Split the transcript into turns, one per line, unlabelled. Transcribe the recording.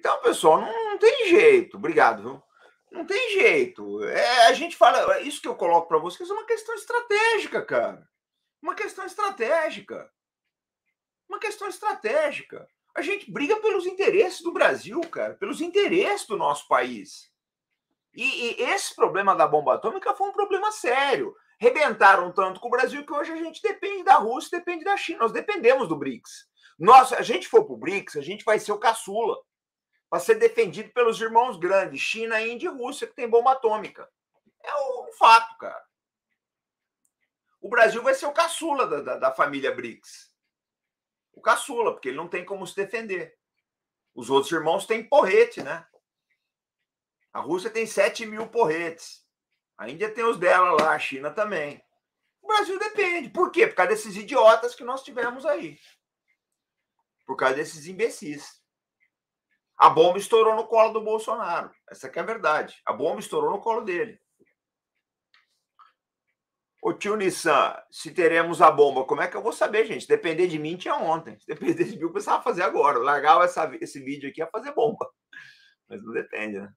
Então, pessoal, não, não tem jeito. Obrigado, viu? Não tem jeito. É, a gente fala, é isso que eu coloco para vocês é uma questão estratégica, cara. Uma questão estratégica. Uma questão estratégica. A gente briga pelos interesses do Brasil, cara, pelos interesses do nosso país. E, e esse problema da bomba atômica foi um problema sério. Rebentaram tanto com o Brasil que hoje a gente depende da Rússia, depende da China. Nós dependemos do BRICS. Nossa, se a gente for para o BRICS, a gente vai ser o caçula para ser defendido pelos irmãos grandes, China, Índia e Rússia, que tem bomba atômica. É um fato, cara. O Brasil vai ser o caçula da, da, da família BRICS. O caçula, porque ele não tem como se defender. Os outros irmãos têm porrete, né? A Rússia tem 7 mil porretes. A Índia tem os dela lá, a China também. O Brasil depende. Por quê? Por causa desses idiotas que nós tivemos aí. Por causa desses imbecis. A bomba estourou no colo do Bolsonaro. Essa que é a verdade. A bomba estourou no colo dele. Ô tio Nissan, se teremos a bomba, como é que eu vou saber, gente? Depender de mim, tinha ontem. Se depender de mim, eu precisava fazer agora. Eu largava essa, esse vídeo aqui a fazer bomba. Mas não depende, né?